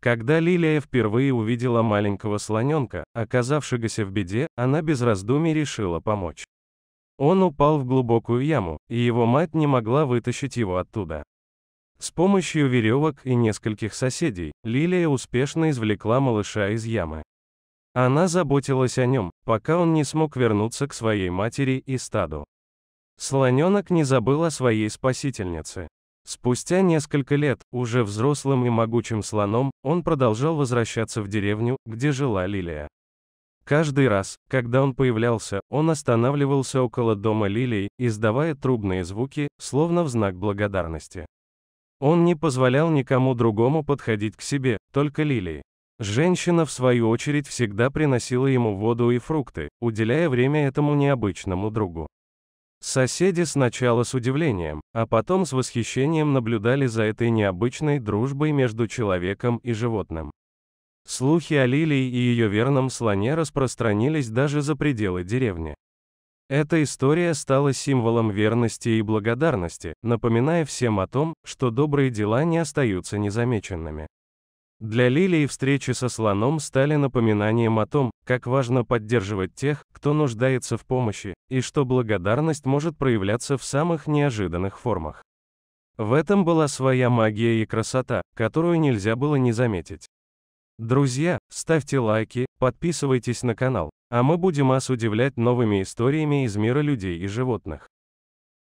Когда Лилия впервые увидела маленького слоненка, оказавшегося в беде, она без раздумий решила помочь. Он упал в глубокую яму, и его мать не могла вытащить его оттуда. С помощью веревок и нескольких соседей, Лилия успешно извлекла малыша из ямы. Она заботилась о нем, пока он не смог вернуться к своей матери и стаду. Слоненок не забыл о своей спасительнице. Спустя несколько лет, уже взрослым и могучим слоном, он продолжал возвращаться в деревню, где жила Лилия. Каждый раз, когда он появлялся, он останавливался около дома Лилии, издавая трубные звуки, словно в знак благодарности. Он не позволял никому другому подходить к себе, только Лилии. Женщина, в свою очередь, всегда приносила ему воду и фрукты, уделяя время этому необычному другу. Соседи сначала с удивлением, а потом с восхищением наблюдали за этой необычной дружбой между человеком и животным. Слухи о Лилии и ее верном слоне распространились даже за пределы деревни. Эта история стала символом верности и благодарности, напоминая всем о том, что добрые дела не остаются незамеченными. Для Лилии встречи со слоном стали напоминанием о том, как важно поддерживать тех, кто нуждается в помощи, и что благодарность может проявляться в самых неожиданных формах. В этом была своя магия и красота, которую нельзя было не заметить. Друзья, ставьте лайки, подписывайтесь на канал, а мы будем вас удивлять новыми историями из мира людей и животных.